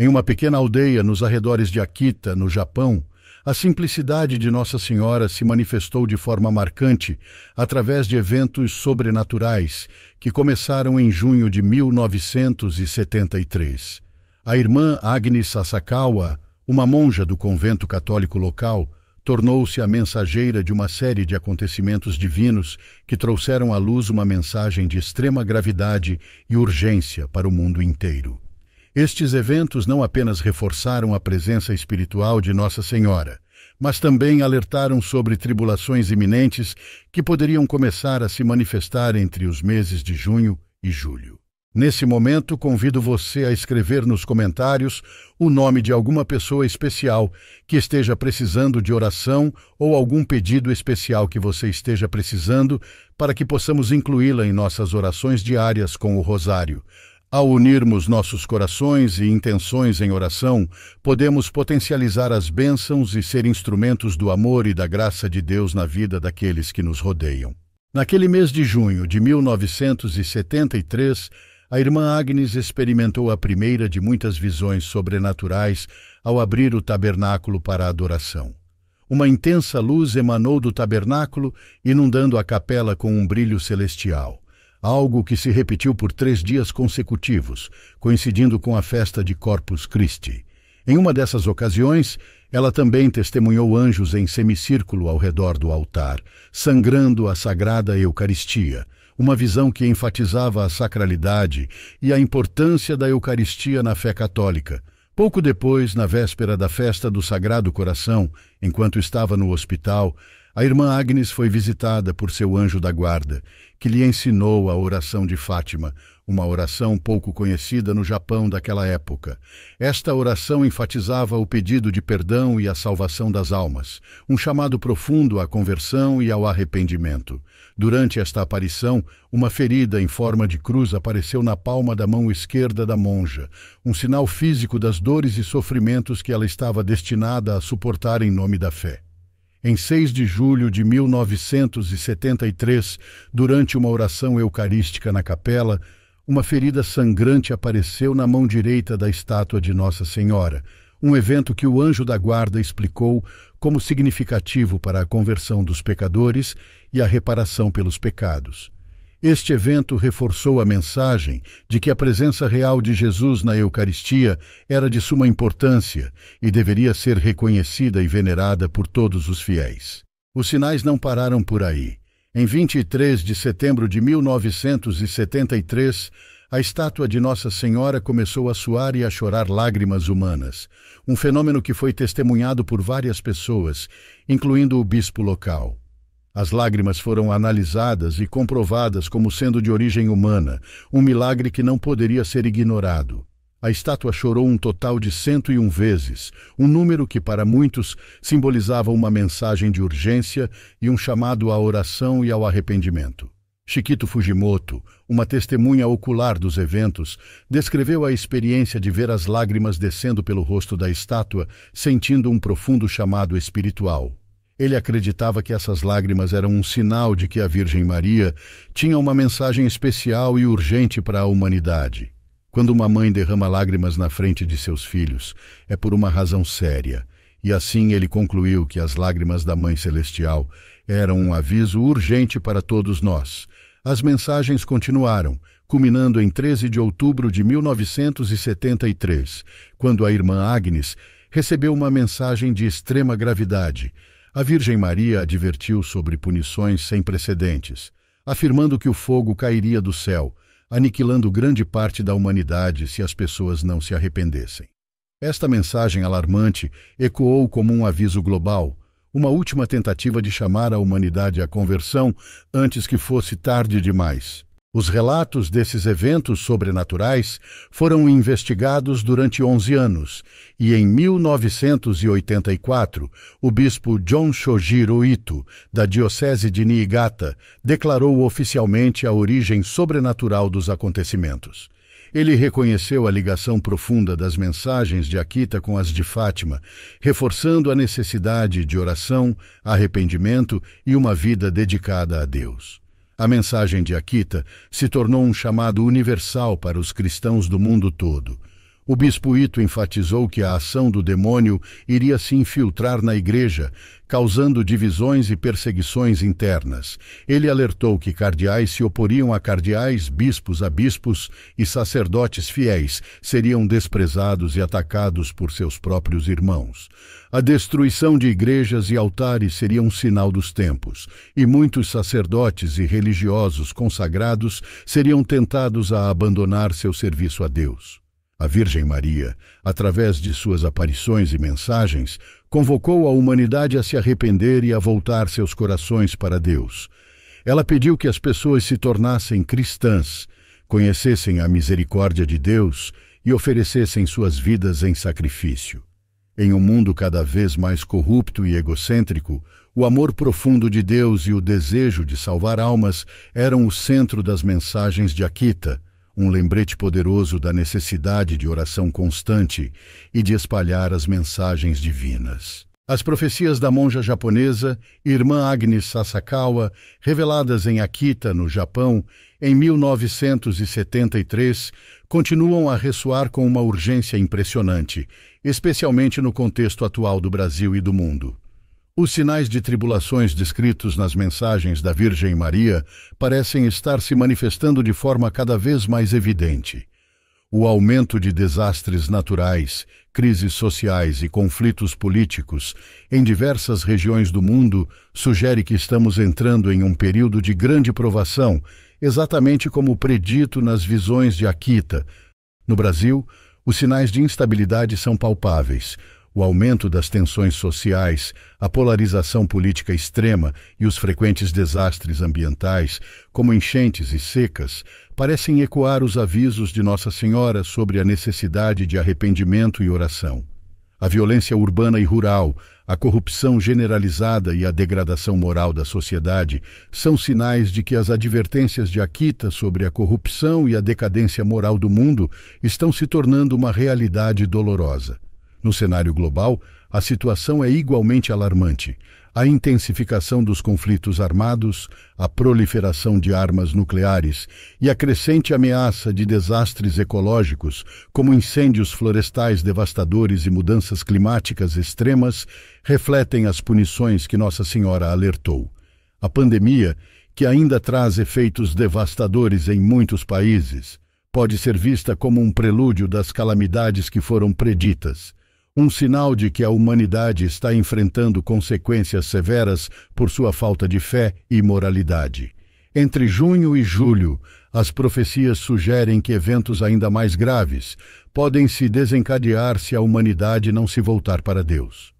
Em uma pequena aldeia nos arredores de Akita, no Japão, a simplicidade de Nossa Senhora se manifestou de forma marcante através de eventos sobrenaturais que começaram em junho de 1973. A irmã Agnes Sasakawa, uma monja do convento católico local, tornou-se a mensageira de uma série de acontecimentos divinos que trouxeram à luz uma mensagem de extrema gravidade e urgência para o mundo inteiro. Estes eventos não apenas reforçaram a presença espiritual de Nossa Senhora, mas também alertaram sobre tribulações iminentes que poderiam começar a se manifestar entre os meses de junho e julho. Nesse momento, convido você a escrever nos comentários o nome de alguma pessoa especial que esteja precisando de oração ou algum pedido especial que você esteja precisando para que possamos incluí-la em nossas orações diárias com o Rosário, ao unirmos nossos corações e intenções em oração, podemos potencializar as bênçãos e ser instrumentos do amor e da graça de Deus na vida daqueles que nos rodeiam. Naquele mês de junho de 1973, a irmã Agnes experimentou a primeira de muitas visões sobrenaturais ao abrir o tabernáculo para a adoração. Uma intensa luz emanou do tabernáculo, inundando a capela com um brilho celestial algo que se repetiu por três dias consecutivos, coincidindo com a festa de Corpus Christi. Em uma dessas ocasiões, ela também testemunhou anjos em semicírculo ao redor do altar, sangrando a sagrada Eucaristia, uma visão que enfatizava a sacralidade e a importância da Eucaristia na fé católica. Pouco depois, na véspera da festa do Sagrado Coração, enquanto estava no hospital, a irmã Agnes foi visitada por seu anjo da guarda, que lhe ensinou a oração de Fátima, uma oração pouco conhecida no Japão daquela época. Esta oração enfatizava o pedido de perdão e a salvação das almas, um chamado profundo à conversão e ao arrependimento. Durante esta aparição, uma ferida em forma de cruz apareceu na palma da mão esquerda da monja, um sinal físico das dores e sofrimentos que ela estava destinada a suportar em nome da fé em 6 de julho de 1973, durante uma oração eucarística na capela, uma ferida sangrante apareceu na mão direita da estátua de Nossa Senhora, um evento que o anjo da guarda explicou como significativo para a conversão dos pecadores e a reparação pelos pecados. Este evento reforçou a mensagem de que a presença real de Jesus na Eucaristia era de suma importância e deveria ser reconhecida e venerada por todos os fiéis. Os sinais não pararam por aí. Em 23 de setembro de 1973, a estátua de Nossa Senhora começou a suar e a chorar lágrimas humanas, um fenômeno que foi testemunhado por várias pessoas, incluindo o bispo local. As lágrimas foram analisadas e comprovadas como sendo de origem humana, um milagre que não poderia ser ignorado. A estátua chorou um total de 101 vezes, um número que para muitos simbolizava uma mensagem de urgência e um chamado à oração e ao arrependimento. Chiquito Fujimoto, uma testemunha ocular dos eventos, descreveu a experiência de ver as lágrimas descendo pelo rosto da estátua, sentindo um profundo chamado espiritual. Ele acreditava que essas lágrimas eram um sinal de que a Virgem Maria tinha uma mensagem especial e urgente para a humanidade. Quando uma mãe derrama lágrimas na frente de seus filhos, é por uma razão séria. E assim ele concluiu que as lágrimas da Mãe Celestial eram um aviso urgente para todos nós. As mensagens continuaram, culminando em 13 de outubro de 1973, quando a irmã Agnes recebeu uma mensagem de extrema gravidade a Virgem Maria advertiu sobre punições sem precedentes, afirmando que o fogo cairia do céu, aniquilando grande parte da humanidade se as pessoas não se arrependessem. Esta mensagem alarmante ecoou como um aviso global, uma última tentativa de chamar a humanidade à conversão antes que fosse tarde demais. Os relatos desses eventos sobrenaturais foram investigados durante 11 anos e, em 1984, o bispo John Shojiro Ito, da diocese de Niigata, declarou oficialmente a origem sobrenatural dos acontecimentos. Ele reconheceu a ligação profunda das mensagens de Akita com as de Fátima, reforçando a necessidade de oração, arrependimento e uma vida dedicada a Deus. A mensagem de Akita se tornou um chamado universal para os cristãos do mundo todo. O bispo Ito enfatizou que a ação do demônio iria se infiltrar na igreja, causando divisões e perseguições internas. Ele alertou que cardeais se oporiam a cardeais, bispos a bispos e sacerdotes fiéis seriam desprezados e atacados por seus próprios irmãos. A destruição de igrejas e altares seria um sinal dos tempos, e muitos sacerdotes e religiosos consagrados seriam tentados a abandonar seu serviço a Deus. A Virgem Maria, através de suas aparições e mensagens, convocou a humanidade a se arrepender e a voltar seus corações para Deus. Ela pediu que as pessoas se tornassem cristãs, conhecessem a misericórdia de Deus e oferecessem suas vidas em sacrifício. Em um mundo cada vez mais corrupto e egocêntrico, o amor profundo de Deus e o desejo de salvar almas eram o centro das mensagens de Akita, um lembrete poderoso da necessidade de oração constante e de espalhar as mensagens divinas. As profecias da monja japonesa, irmã Agnes Sasakawa, reveladas em Akita, no Japão, em 1973, continuam a ressoar com uma urgência impressionante, especialmente no contexto atual do Brasil e do mundo. Os sinais de tribulações descritos nas mensagens da Virgem Maria parecem estar se manifestando de forma cada vez mais evidente. O aumento de desastres naturais, crises sociais e conflitos políticos em diversas regiões do mundo sugere que estamos entrando em um período de grande provação, exatamente como predito nas visões de Akita. No Brasil, os sinais de instabilidade são palpáveis o aumento das tensões sociais, a polarização política extrema e os frequentes desastres ambientais, como enchentes e secas, parecem ecoar os avisos de Nossa Senhora sobre a necessidade de arrependimento e oração. A violência urbana e rural, a corrupção generalizada e a degradação moral da sociedade são sinais de que as advertências de Akita sobre a corrupção e a decadência moral do mundo estão se tornando uma realidade dolorosa. No cenário global, a situação é igualmente alarmante. A intensificação dos conflitos armados, a proliferação de armas nucleares e a crescente ameaça de desastres ecológicos, como incêndios florestais devastadores e mudanças climáticas extremas, refletem as punições que Nossa Senhora alertou. A pandemia, que ainda traz efeitos devastadores em muitos países, pode ser vista como um prelúdio das calamidades que foram preditas um sinal de que a humanidade está enfrentando consequências severas por sua falta de fé e moralidade. Entre junho e julho, as profecias sugerem que eventos ainda mais graves podem se desencadear se a humanidade não se voltar para Deus.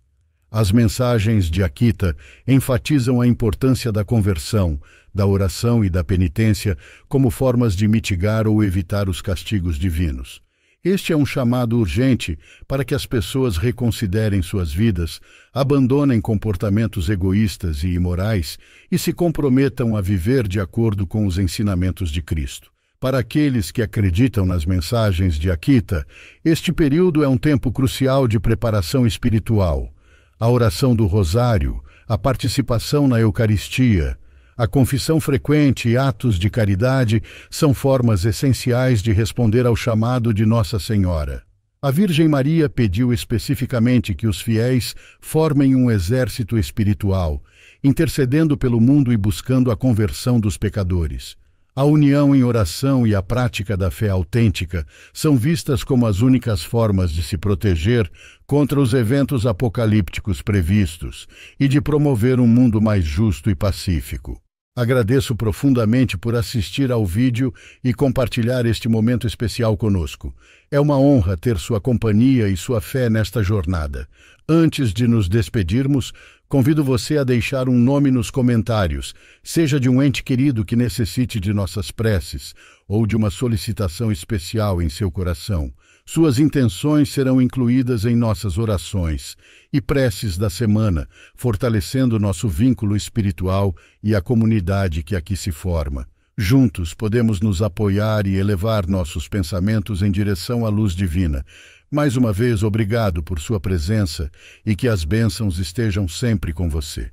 As mensagens de Akita enfatizam a importância da conversão, da oração e da penitência como formas de mitigar ou evitar os castigos divinos. Este é um chamado urgente para que as pessoas reconsiderem suas vidas, abandonem comportamentos egoístas e imorais e se comprometam a viver de acordo com os ensinamentos de Cristo. Para aqueles que acreditam nas mensagens de Akita, este período é um tempo crucial de preparação espiritual. A oração do Rosário, a participação na Eucaristia, a confissão frequente e atos de caridade são formas essenciais de responder ao chamado de Nossa Senhora. A Virgem Maria pediu especificamente que os fiéis formem um exército espiritual, intercedendo pelo mundo e buscando a conversão dos pecadores. A união em oração e a prática da fé autêntica são vistas como as únicas formas de se proteger contra os eventos apocalípticos previstos e de promover um mundo mais justo e pacífico. Agradeço profundamente por assistir ao vídeo e compartilhar este momento especial conosco. É uma honra ter sua companhia e sua fé nesta jornada. Antes de nos despedirmos, convido você a deixar um nome nos comentários, seja de um ente querido que necessite de nossas preces ou de uma solicitação especial em seu coração. Suas intenções serão incluídas em nossas orações e preces da semana, fortalecendo nosso vínculo espiritual e a comunidade que aqui se forma. Juntos podemos nos apoiar e elevar nossos pensamentos em direção à luz divina. Mais uma vez, obrigado por sua presença e que as bênçãos estejam sempre com você.